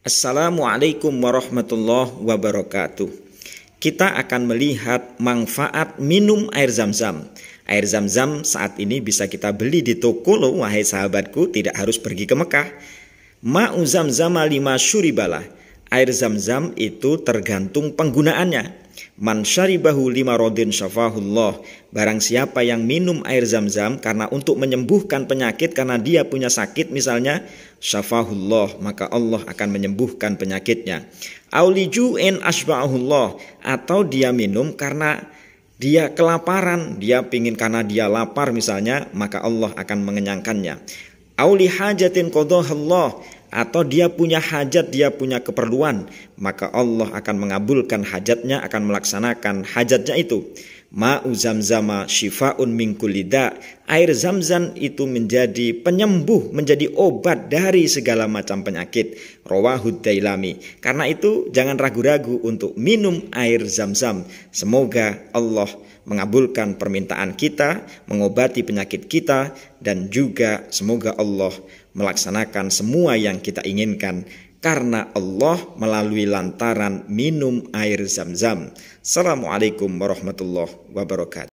Assalamualaikum warahmatullahi wabarakatuh. Kita akan melihat manfaat minum air zam-zam. Air zam-zam saat ini bisa kita beli di toko loh, wahai sahabatku, tidak harus pergi ke Mekah. Ma'u zam-zama lima syuribalah. Air zam-zam itu tergantung penggunaannya. Man syaribahu lima rodin syafahullah. Barang siapa yang minum air zam-zam karena untuk menyembuhkan penyakit karena dia punya sakit misalnya. Syafahullah. Maka Allah akan menyembuhkan penyakitnya. Auliju'in asba'ahullah. Atau dia minum karena dia kelaparan. Dia pingin karena dia lapar misalnya. Maka Allah akan mengenyangkannya. Auli hajatin atau dia punya hajat, dia punya keperluan, maka Allah akan mengabulkan hajatnya, akan melaksanakan hajatnya itu. Ma'u zamzama shifaun min Air zamzam itu menjadi penyembuh, menjadi obat dari segala macam penyakit. Rawahud dailami. Karena itu jangan ragu-ragu untuk minum air zamzam. Semoga Allah mengabulkan permintaan kita, mengobati penyakit kita, dan juga semoga Allah melaksanakan semua yang kita inginkan karena Allah melalui lantaran minum air zam-zam. Assalamualaikum warahmatullahi wabarakatuh.